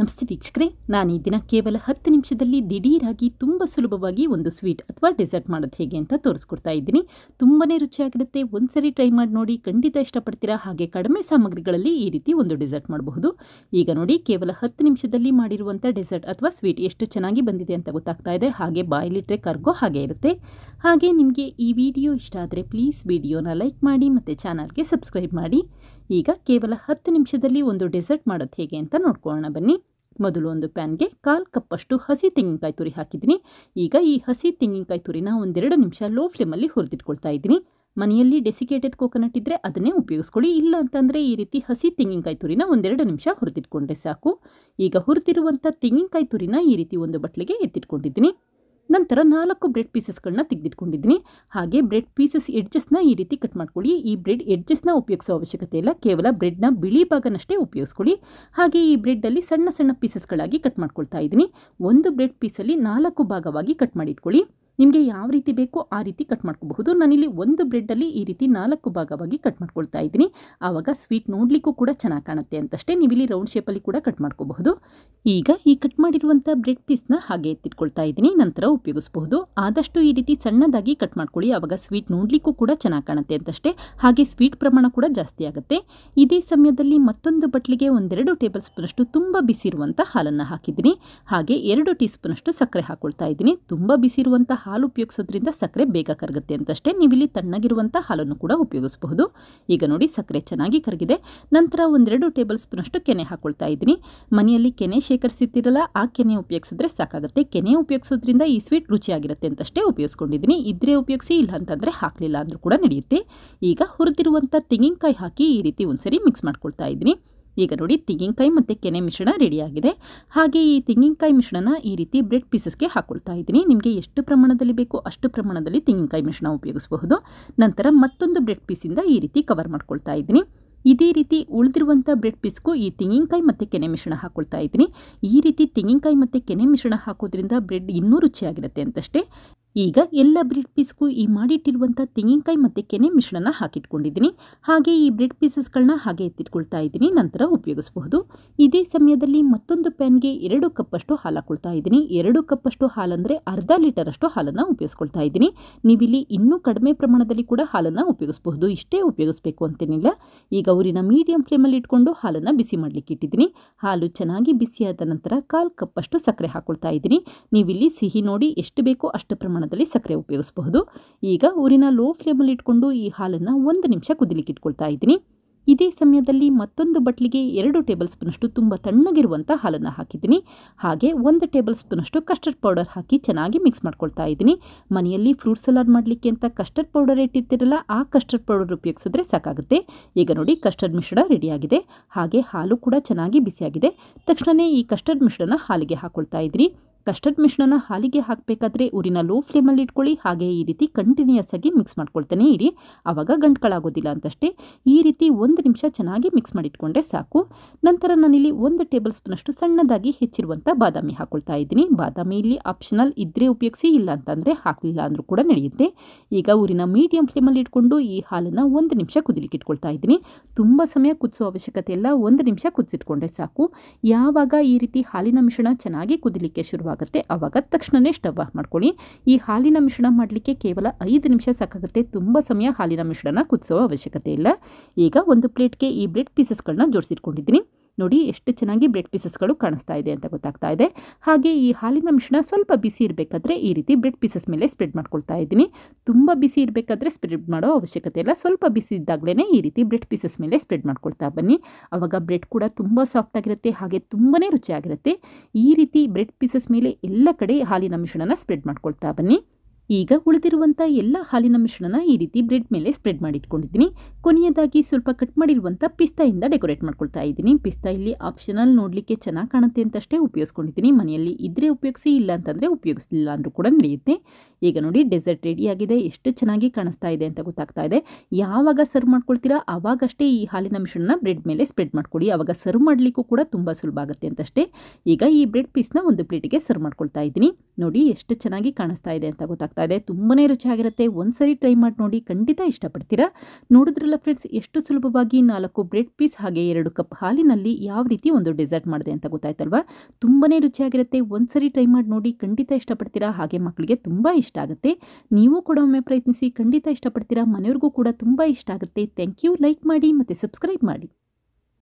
ನಮಸ್ತೆ ವೀಕ್ಷಕರೇ ನಾನು ಈ ದಿನ ಕೇವಲ ಹತ್ತು ನಿಮಿಷದಲ್ಲಿ ದಿಢೀರಾಗಿ ತುಂಬ ಸುಲಭವಾಗಿ ಒಂದು ಸ್ವೀಟ್ ಅಥವಾ ಡೆಸರ್ಟ್ ಮಾಡೋದು ಹೇಗೆ ಅಂತ ತೋರಿಸ್ಕೊಡ್ತಾ ಇದ್ದೀನಿ ತುಂಬನೇ ರುಚಿಯಾಗಿರುತ್ತೆ ಒಂದ್ಸರಿ ಟ್ರೈ ಮಾಡಿ ನೋಡಿ ಖಂಡಿತ ಇಷ್ಟಪಡ್ತೀರಾ ಹಾಗೆ ಕಡಿಮೆ ಸಾಮಗ್ರಿಗಳಲ್ಲಿ ಈ ರೀತಿ ಒಂದು ಡೆಸರ್ಟ್ ಮಾಡಬಹುದು ಈಗ ನೋಡಿ ಕೇವಲ ಹತ್ತು ನಿಮಿಷದಲ್ಲಿ ಮಾಡಿರುವಂಥ ಡೆಸರ್ಟ್ ಅಥವಾ ಸ್ವೀಟ್ ಎಷ್ಟು ಚೆನ್ನಾಗಿ ಬಂದಿದೆ ಅಂತ ಗೊತ್ತಾಗ್ತಾ ಇದೆ ಹಾಗೆ ಬಾಯ್ಲಿಟ್ರೆ ಕರ್ಗೋ ಹಾಗೆ ಇರುತ್ತೆ ಹಾಗೆ ನಿಮಗೆ ಈ ವಿಡಿಯೋ ಇಷ್ಟ ಆದರೆ ಪ್ಲೀಸ್ ವಿಡಿಯೋನ ಲೈಕ್ ಮಾಡಿ ಮತ್ತು ಚಾನಲ್ಗೆ ಸಬ್ಸ್ಕ್ರೈಬ್ ಮಾಡಿ ಈಗ ಕೇವಲ ಹತ್ತು ನಿಮಿಷದಲ್ಲಿ ಒಂದು ಡೆಸರ್ಟ್ ಮಾಡೋದು ಹೇಗೆ ಅಂತ ನೋಡ್ಕೊಳ್ಳೋಣ ಬನ್ನಿ ಮೊದಲು ಒಂದು ಪ್ಯಾನ್ಗೆ ಕಾಲು ಕಪ್ಪಷ್ಟು ಹಸಿ ತೆಂಗಿನಕಾಯಿ ತುರಿ ಹಾಕಿದ್ದೀನಿ ಈಗ ಈ ಹಸಿ ತೆಂಗಿನಕಾಯಿ ತುರಿನ ಒಂದೆರಡು ನಿಮಿಷ ಲೋ ಫ್ಲೇಮಲ್ಲಿ ಹುರಿದಿಟ್ಕೊಳ್ತಾ ಇದ್ದೀನಿ ಮನೆಯಲ್ಲಿ ಡೆಸಿಕೇಟೆಡ್ ಕೋಕೋನಟ್ ಇದ್ದರೆ ಅದನ್ನೇ ಉಪಯೋಗಿಸ್ಕೊಳ್ಳಿ ಇಲ್ಲ ಅಂತಂದರೆ ಈ ರೀತಿ ಹಸಿ ತೆಂಗಿನಕಾಯಿ ತುರಿನ ಒಂದೆರಡು ನಿಮಿಷ ಹುರಿದಿಟ್ಕೊಂಡ್ರೆ ಸಾಕು ಈಗ ಹುರಿದಿರುವಂಥ ತೆಂಗಿನಕಾಯಿ ತುರಿನ ಈ ರೀತಿ ಒಂದು ಬಟ್ಲಿಗೆ ಎತ್ತಿಟ್ಕೊಂಡಿದ್ದೀನಿ ನಂತರ ನಾಲ್ಕು ಬ್ರೆಡ್ ಪೀಸಸ್ಗಳನ್ನ ತೆಗೆದಿಟ್ಕೊಂಡಿದ್ದೀನಿ ಹಾಗೆ ಬ್ರೆಡ್ ಪೀಸಸ್ ಎಡ್ಜಸ್ನ ಈ ರೀತಿ ಕಟ್ ಮಾಡ್ಕೊಳ್ಳಿ ಈ ಬ್ರೆಡ್ ಎಡ್ಜಸ್ನ ಉಪಯೋಗಿಸುವ ಅವಶ್ಯಕತೆ ಇಲ್ಲ ಕೇವಲ ಬ್ರೆಡ್ನ ಬಿಳಿ ಭಾಗನಷ್ಟೇ ಉಪಯೋಗಿಸ್ಕೊಳ್ಳಿ ಹಾಗೆ ಈ ಬ್ರೆಡ್ಡಲ್ಲಿ ಸಣ್ಣ ಸಣ್ಣ ಪೀಸಸ್ಗಳಾಗಿ ಕಟ್ ಮಾಡ್ಕೊಳ್ತಾ ಇದ್ದೀನಿ ಒಂದು ಬ್ರೆಡ್ ಪೀಸಲ್ಲಿ ನಾಲ್ಕು ಭಾಗವಾಗಿ ಕಟ್ ಮಾಡಿಟ್ಕೊಳ್ಳಿ ನಿಮಗೆ ಯಾವ ರೀತಿ ಬೇಕೋ ಆ ರೀತಿ ಕಟ್ ಮಾಡ್ಕೋಬಹುದು ನಾನಿಲ್ಲಿ ಒಂದು ಬ್ರೆಡ್ಡಲ್ಲಿ ಈ ರೀತಿ ನಾಲ್ಕು ಭಾಗವಾಗಿ ಕಟ್ ಮಾಡ್ಕೊಳ್ತಾ ಇದ್ದೀನಿ ಆವಾಗ ಸ್ವೀಟ್ ನೋಡಲಿಕ್ಕೂ ಕೂಡ ಚೆನ್ನಾಗಿ ಕಾಣುತ್ತೆ ಅಂತಷ್ಟೇ ನೀವಿಲ್ಲಿ ರೌಂಡ್ ಶೇಪಲ್ಲಿ ಕೂಡ ಕಟ್ ಮಾಡ್ಕೋಬಹುದು ಈಗ ಈ ಕಟ್ ಮಾಡಿರುವಂಥ ಬ್ರೆಡ್ ಪೀಸ್ನ ಹಾಗೆ ಎತ್ತಿಟ್ಕೊಳ್ತಾ ಇದ್ದೀನಿ ನಂತರ ಉಪಯೋಗಿಸಬಹುದು ಆದಷ್ಟು ಈ ರೀತಿ ಸಣ್ಣದಾಗಿ ಕಟ್ ಮಾಡ್ಕೊಳ್ಳಿ ಆವಾಗ ಸ್ವೀಟ್ ನೋಡಲಿಕ್ಕೂ ಕೂಡ ಚೆನ್ನಾಗಿ ಕಾಣುತ್ತೆ ಅಂತಷ್ಟೇ ಹಾಗೆ ಸ್ವೀಟ್ ಪ್ರಮಾಣ ಕೂಡ ಜಾಸ್ತಿ ಆಗುತ್ತೆ ಇದೇ ಸಮಯದಲ್ಲಿ ಮತ್ತೊಂದು ಬಟ್ಲಿಗೆ ಒಂದೆರಡು ಟೇಬಲ್ ಸ್ಪೂನಷ್ಟು ತುಂಬ ಬಿಸಿ ಇರುವಂಥ ಹಾಲನ್ನು ಹಾಕಿದ್ದೀನಿ ಹಾಗೆ ಎರಡು ಟೀ ಸ್ಪೂನಷ್ಟು ಸಕ್ಕರೆ ಹಾಕೊಳ್ತಾ ಇದ್ದೀನಿ ತುಂಬ ಬಿಸಿ ಇರುವಂಥ ಹಾಲು ಉಪಯೋಗಿಸೋದ್ರಿಂದ ಸಕ್ಕರೆ ಬೇಗ ಕರಗುತ್ತೆ ಅಂತಷ್ಟೇ ನೀವಿಲ್ಲಿ ತಣ್ಣಗಿರುವಂಥ ಹಾಲನ್ನು ಕೂಡ ಉಪಯೋಗಿಸಬಹುದು ಈಗ ನೋಡಿ ಸಕ್ಕರೆ ಚೆನ್ನಾಗಿ ಕರಗಿದೆ ನಂತರ ಒಂದೆರಡು ಟೇಬಲ್ ಸ್ಪೂನಷ್ಟು ಕೆನೆ ಹಾಕ್ಕೊಳ್ತಾ ಇದ್ದೀನಿ ಮನೆಯಲ್ಲಿ ಕೆನೆ ಶೇಖರಿಸಿರ್ತೀರಲ್ಲ ಆ ಕೆನೆ ಉಪಯೋಗಿಸಿದ್ರೆ ಸಾಕಾಗುತ್ತೆ ಕೆನೆ ಉಪಯೋಗಿಸೋದ್ರಿಂದ ಈ ಸ್ವೀಟ್ ರುಚಿಯಾಗಿರುತ್ತೆ ಅಂತಷ್ಟೇ ಉಪಯೋಗಿಸ್ಕೊಂಡಿದ್ದೀನಿ ಇದ್ರೆ ಉಪಯೋಗಿಸಿ ಇಲ್ಲ ಅಂತಂದರೆ ಹಾಕಲಿಲ್ಲ ಅಂದರೂ ಕೂಡ ನಡೆಯುತ್ತೆ ಈಗ ಹುರಿದಿರುವಂಥ ತೆಂಗಿನಕಾಯಿ ಹಾಕಿ ಈ ರೀತಿ ಒಂದ್ಸರಿ ಮಿಕ್ಸ್ ಮಾಡ್ಕೊಳ್ತಾ ಇದ್ದೀನಿ ಈಗ ನೋಡಿ ತೆಂಗಿನಕಾಯಿ ಮತ್ತು ಕೆನೆ ಮಿಶ್ರಣ ರೆಡಿಯಾಗಿದೆ ಹಾಗೆ ಈ ತೆಂಗಿನಕಾಯಿ ಮಿಶ್ರಣ ಈ ರೀತಿ ಬ್ರೆಡ್ ಪೀಸಸ್ಗೆ ಹಾಕೊಳ್ತಾ ಇದ್ದೀನಿ ನಿಮಗೆ ಎಷ್ಟು ಪ್ರಮಾಣದಲ್ಲಿ ಬೇಕೋ ಅಷ್ಟು ಪ್ರಮಾಣದಲ್ಲಿ ತೆಂಗಿನಕಾಯಿ ಮಿಶ್ರಣ ಉಪಯೋಗಿಸಬಹುದು ನಂತರ ಮತ್ತೊಂದು ಬ್ರೆಡ್ ಪೀಸಿಂದ ಈ ರೀತಿ ಕವರ್ ಮಾಡ್ಕೊಳ್ತಾ ಇದ್ದೀನಿ ಇದೇ ರೀತಿ ಉಳಿದಿರುವಂಥ ಬ್ರೆಡ್ ಪೀಸ್ಗೂ ಈ ತೆಂಗಿನಕಾಯಿ ಮತ್ತು ಕೆನೆ ಮಿಶ್ರಣ ಹಾಕೊಳ್ತಾ ಇದ್ದೀನಿ ಈ ರೀತಿ ತೆಂಗಿನಕಾಯಿ ಮತ್ತು ಕೆನೆ ಮಿಶ್ರಣ ಹಾಕೋದ್ರಿಂದ ಬ್ರೆಡ್ ಇನ್ನೂ ರುಚಿಯಾಗಿರುತ್ತೆ ಅಂತಷ್ಟೇ ಈಗ ಎಲ್ಲ ಬ್ರೆಡ್ ಪೀಸ್ಗೂ ಈ ಮಾಡಿಟ್ಟಿರುವಂಥ ತೆಂಗಿನಕಾಯಿ ಮತ್ತು ಕೆನೆ ಮಿಶ್ರಣ ಹಾಕಿಟ್ಕೊಂಡಿದ್ದೀನಿ ಹಾಗೆ ಈ ಬ್ರೆಡ್ ಪೀಸಸ್ಗಳನ್ನ ಹಾಗೆ ಎತ್ತಿಟ್ಕೊಳ್ತಾ ಇದ್ದೀನಿ ನಂತರ ಉಪಯೋಗಿಸಬಹುದು ಇದೇ ಸಮಯದಲ್ಲಿ ಮತ್ತೊಂದು ಪ್ಯಾನ್ಗೆ ಎರಡು ಕಪ್ಪಷ್ಟು ಹಾಲು ಹಾಕೊಳ್ತಾ ಇದ್ದೀನಿ ಎರಡು ಕಪ್ಪಷ್ಟು ಹಾಲಂದರೆ ಅರ್ಧ ಲೀಟರಷ್ಟು ಹಾಲನ್ನು ಉಪಯೋಗಿಸ್ಕೊಳ್ತಾ ಇದ್ದೀನಿ ನೀವಿಲ್ಲಿ ಇನ್ನೂ ಕಡಿಮೆ ಪ್ರಮಾಣದಲ್ಲಿ ಕೂಡ ಹಾಲನ್ನು ಉಪಯೋಗಿಸಬಹುದು ಇಷ್ಟೇ ಉಪಯೋಗಿಸಬೇಕು ಅಂತೇನಿಲ್ಲ ಈಗ ಊರಿನ ಮೀಡಿಯಂ ಫ್ಲೇಮಲ್ಲಿ ಇಟ್ಕೊಂಡು ಹಾಲನ್ನು ಬಿಸಿ ಮಾಡಲಿಕ್ಕೆ ಇಟ್ಟಿದ್ದೀನಿ ಹಾಲು ಚೆನ್ನಾಗಿ ಬಿಸಿಯಾದ ನಂತರ ಕಾಲು ಕಪ್ಪಷ್ಟು ಸಕ್ಕರೆ ಹಾಕೊಳ್ತಾ ಇದ್ದೀನಿ ನೀವಿಲ್ಲಿ ಸಿಹಿ ನೋಡಿ ಎಷ್ಟು ಬೇಕೋ ಅಷ್ಟು ಪ್ರಮಾಣ ಪ್ರಮಾಣದಲ್ಲಿ ಸಕ್ಕರೆ ಉಪಯೋಗಿಸಬಹುದು ಈಗ ಊರಿನ ಲೋ ಫ್ಲೇಮಲ್ಲಿ ಇಟ್ಕೊಂಡು ಈ ಹಾಲನ್ನು ಒಂದು ನಿಮಿಷ ಕುದಿಲಿಕ್ಕೆ ಇಟ್ಕೊಳ್ತಾ ಇದ್ದೀನಿ ಇದೇ ಸಮಯದಲ್ಲಿ ಮತ್ತೊಂದು ಬಟ್ಲಿಗೆ ಎರಡು ಟೇಬಲ್ ಸ್ಪೂನಷ್ಟು ತುಂಬ ತಣ್ಣಗಿರುವಂಥ ಹಾಲನ್ನು ಹಾಕಿದ್ದೀನಿ ಹಾಗೆ ಒಂದು ಟೇಬಲ್ ಸ್ಪೂನಷ್ಟು ಕಸ್ಟರ್ಡ್ ಪೌಡರ್ ಹಾಕಿ ಚೆನ್ನಾಗಿ ಮಿಕ್ಸ್ ಮಾಡ್ಕೊಳ್ತಾ ಇದ್ದೀನಿ ಮನೆಯಲ್ಲಿ ಫ್ರೂಟ್ ಸಲಾಡ್ ಮಾಡಲಿಕ್ಕೆ ಅಂತ ಕಸ್ಟರ್ಡ್ ಪೌಡರ್ ಇಟ್ಟಿರ್ತಿರಲ್ಲ ಆ ಕಸ್ಟರ್ಡ್ ಪೌಡರ್ ಉಪಯೋಗಿಸಿದ್ರೆ ಸಾಕಾಗುತ್ತೆ ಈಗ ನೋಡಿ ಕಸ್ಟರ್ಡ್ ಮಿಶ್ರಣ ರೆಡಿಯಾಗಿದೆ ಹಾಗೆ ಹಾಲು ಕೂಡ ಚೆನ್ನಾಗಿ ಬಿಸಿಯಾಗಿದೆ ತಕ್ಷಣವೇ ಈ ಕಸ್ಟರ್ಡ್ ಮಿಶ್ರಣ ಹಾಲಿಗೆ ಹಾಕ್ಕೊಳ್ತಾ ಇದ್ದೀನಿ ಕಸ್ಟರ್ಡ್ ಮಿಶ್ರಣ ಹಾಲಿಗೆ ಹಾಕಬೇಕಾದ್ರೆ ಊರಿನ ಲೋ ಫ್ಲೇಮಲ್ಲಿ ಇಟ್ಕೊಳ್ಳಿ ಹಾಗೆ ಈ ರೀತಿ ಕಂಟಿನ್ಯೂಸ್ ಆಗಿ ಮಿಕ್ಸ್ ಮಾಡ್ಕೊಳ್ತಾನೆ ಇರಿ ಆವಾಗ ಗಂಟುಗಳಾಗೋದಿಲ್ಲ ಅಂತಷ್ಟೇ ಈ ರೀತಿ ಒಂದು ನಿಮಿಷ ಚೆನ್ನಾಗಿ ಮಿಕ್ಸ್ ಮಾಡಿಟ್ಕೊಂಡ್ರೆ ಸಾಕು ನಂತರ ನಾನಿಲ್ಲಿ ಒಂದು ಟೇಬಲ್ ಸ್ಪೂನಷ್ಟು ಸಣ್ಣದಾಗಿ ಹೆಚ್ಚಿರುವಂಥ ಬಾದಾಮಿ ಹಾಕೊಳ್ತಾ ಇದ್ದೀನಿ ಬಾದಾಮಿ ಇಲ್ಲಿ ಆಪ್ಷನಲ್ ಇದ್ರೆ ಉಪಯೋಗಿಸಿ ಇಲ್ಲ ಅಂತಂದರೆ ಹಾಕಲಿಲ್ಲ ಅಂದರೂ ಕೂಡ ನಡೆಯುತ್ತೆ ಈಗ ಊರಿನ ಮೀಡಿಯಂ ಫ್ಲೇಮಲ್ಲಿ ಇಟ್ಕೊಂಡು ಈ ಹಾಲನ್ನು ಒಂದು ನಿಮಿಷ ಕುದಿಲಿಕ್ಕೆ ಇಟ್ಕೊಳ್ತಾ ಇದ್ದೀನಿ ತುಂಬ ಸಮಯ ಕುದಿಸೋ ಅವಶ್ಯಕತೆ ಇಲ್ಲ ಒಂದು ನಿಮಿಷ ಕುದಿಸಿಟ್ಕೊಂಡ್ರೆ ಸಾಕು ಯಾವಾಗ ಈ ರೀತಿ ಹಾಲಿನ ಮಿಶ್ರಣ ಚೆನ್ನಾಗಿ ಕುದಿಲಿಕ್ಕೆ ಶುರುವಾಗ ಆಗುತ್ತೆ ಆವಾಗ ತಕ್ಷಣವೇ ಸ್ಟವ್ ಆಫ್ ಮಾಡ್ಕೊಳ್ಳಿ ಈ ಹಾಲಿನ ಮಿಶ್ರಣ ಮಾಡಲಿಕ್ಕೆ ಕೇವಲ ಐದು ನಿಮಿಷ ಸಾಕಾಗುತ್ತೆ ತುಂಬ ಸಮಯ ಹಾಲಿನ ಮಿಶ್ರಣ ಕುದಿಸುವ ಅವಶ್ಯಕತೆ ಇಲ್ಲ ಈಗ ಒಂದು ಪ್ಲೇಟ್ಗೆ ಈ ಬ್ರೆಡ್ ಪೀಸಸ್ಗಳನ್ನ ಜೋಡಿಸಿಟ್ಕೊಂಡಿದ್ದೀನಿ ನೋಡಿ ಎಷ್ಟು ಚೆನ್ನಾಗಿ ಬ್ರೆಡ್ ಪೀಸಸ್ಗಳು ಕಾಣಿಸ್ತಾ ಇದೆ ಅಂತ ಗೊತ್ತಾಗ್ತಾ ಇದೆ ಹಾಗೆ ಈ ಹಾಲಿನ ಮಿಶ್ರಣ ಸ್ವಲ್ಪ ಬಿಸಿ ಇರಬೇಕಾದ್ರೆ ಈ ರೀತಿ ಬ್ರೆಡ್ ಪೀಸಸ್ ಮೇಲೆ ಸ್ಪ್ರೆಡ್ ಮಾಡ್ಕೊಳ್ತಾ ಇದ್ದೀನಿ ತುಂಬ ಬಿಸಿ ಇರಬೇಕಾದ್ರೆ ಸ್ಪ್ರೆಡ್ ಮಾಡೋ ಅವಶ್ಯಕತೆ ಇಲ್ಲ ಸ್ವಲ್ಪ ಬಿಸಿ ಇದ್ದಾಗಲೇ ಈ ರೀತಿ ಬ್ರೆಡ್ ಪೀಸಸ್ ಮೇಲೆ ಸ್ಪ್ರೆಡ್ ಮಾಡ್ಕೊಳ್ತಾ ಬನ್ನಿ ಆವಾಗ ಬ್ರೆಡ್ ಕೂಡ ತುಂಬ ಸಾಫ್ಟ್ ಆಗಿರುತ್ತೆ ಹಾಗೆ ತುಂಬಾ ರುಚಿಯಾಗಿರುತ್ತೆ ಈ ರೀತಿ ಬ್ರೆಡ್ ಪೀಸಸ್ ಮೇಲೆ ಎಲ್ಲ ಕಡೆ ಹಾಲಿನ ಮಿಶ್ರಣನ ಸ್ಪ್ರೆಡ್ ಮಾಡ್ಕೊಳ್ತಾ ಬನ್ನಿ ಈಗ ಉಳಿದಿರುವಂಥ ಎಲ್ಲ ಹಾಲಿನ ಮಿಶ್ರಣನ ಈ ರೀತಿ ಬ್ರೆಡ್ ಮೇಲೆ ಸ್ಪ್ರೆಡ್ ಮಾಡಿಟ್ಕೊಂಡಿದ್ದೀನಿ ಕೊನೆಯದಾಗಿ ಸ್ವಲ್ಪ ಕಟ್ ಮಾಡಿರುವಂಥ ಪಿಸ್ತಾಯಿಂದ ಡೆಕೋರೇಟ್ ಮಾಡ್ಕೊಳ್ತಾ ಇದ್ದೀನಿ ಪಿಸ್ತಾ ಇಲ್ಲಿ ಆಪ್ಷನಲ್ ನೋಡಲಿಕ್ಕೆ ಚೆನ್ನಾಗಿ ಕಾಣುತ್ತೆ ಅಂತಷ್ಟೇ ಉಪಯೋಗಿಸ್ಕೊಂಡಿದ್ದೀನಿ ಮನೆಯಲ್ಲಿ ಇದ್ದರೆ ಉಪಯೋಗಿಸಿ ಇಲ್ಲ ಅಂತಂದರೆ ಉಪಯೋಗಿಸಲಿಲ್ಲ ಅಂದರೂ ಕೂಡ ನಡೆಯುತ್ತೆ ಈಗ ನೋಡಿ ಡೆಸರ್ಟ್ ರೆಡಿಯಾಗಿದೆ ಎಷ್ಟು ಚೆನ್ನಾಗಿ ಕಾಣಿಸ್ತಾ ಇದೆ ಅಂತ ಗೊತ್ತಾಗ್ತಾ ಇದೆ ಯಾವಾಗ ಸರ್ವ್ ಮಾಡ್ಕೊಳ್ತೀರಾ ಆವಾಗಷ್ಟೇ ಈ ಹಾಲಿನ ಮಿಶ್ರಣನ ಬ್ರೆಡ್ ಮೇಲೆ ಸ್ಪ್ರೆಡ್ ಮಾಡ್ಕೊಡಿ ಆವಾಗ ಸರ್ವ್ ಮಾಡಲಿಕ್ಕೂ ಕೂಡ ತುಂಬ ಸುಲಭ ಆಗುತ್ತೆ ಅಂತಷ್ಟೇ ಈಗ ಈ ಬ್ರೆಡ್ ಪೀಸ್ನ ಒಂದು ಪ್ಲೇಟಿಗೆ ಸರ್ವ್ ಮಾಡ್ಕೊಳ್ತಾ ಇದ್ದೀನಿ ನೋಡಿ ಎಷ್ಟು ಚೆನ್ನಾಗಿ ಕಾಣಿಸ್ತಾ ಇದೆ ಅಂತ ಗೊತ್ತಾಗ್ತಾ ಆಗ್ತಾ ಇದೆ ತುಂಬನೇ ರುಚಿಯಾಗಿರುತ್ತೆ ಒಂದ್ಸರಿ ಟ್ರೈ ಮಾಡಿ ನೋಡಿ ಖಂಡಿತ ಇಷ್ಟಪಡ್ತೀರಾ ನೋಡಿದ್ರಲ್ಲ ಫ್ರೆಂಡ್ಸ್ ಎಷ್ಟು ಸುಲಭವಾಗಿ ನಾಲ್ಕು ಬ್ರೆಡ್ ಪೀಸ್ ಹಾಗೆ ಎರಡು ಕಪ್ ಹಾಲಿನಲ್ಲಿ ಯಾವ ರೀತಿ ಒಂದು ಡೆಸರ್ಟ್ ಮಾಡಿದೆ ಅಂತ ಗೊತ್ತಾಯ್ತಲ್ವಾ ತುಂಬನೇ ರುಚಿಯಾಗಿರುತ್ತೆ ಒಂದ್ಸರಿ ಟ್ರೈ ಮಾಡಿ ನೋಡಿ ಖಂಡಿತ ಇಷ್ಟಪಡ್ತೀರಾ ಹಾಗೆ ಮಕ್ಕಳಿಗೆ ತುಂಬ ಇಷ್ಟ ಆಗುತ್ತೆ ನೀವು ಕೂಡ ಒಮ್ಮೆ ಪ್ರಯತ್ನಿಸಿ ಖಂಡಿತ ಇಷ್ಟಪಡ್ತೀರಾ ಮನೆಯವ್ರಿಗೂ ಕೂಡ ತುಂಬ ಇಷ್ಟ ಆಗುತ್ತೆ ಥ್ಯಾಂಕ್ ಯು ಲೈಕ್ ಮಾಡಿ ಮತ್ತು ಸಬ್ಸ್ಕ್ರೈಬ್ ಮಾಡಿ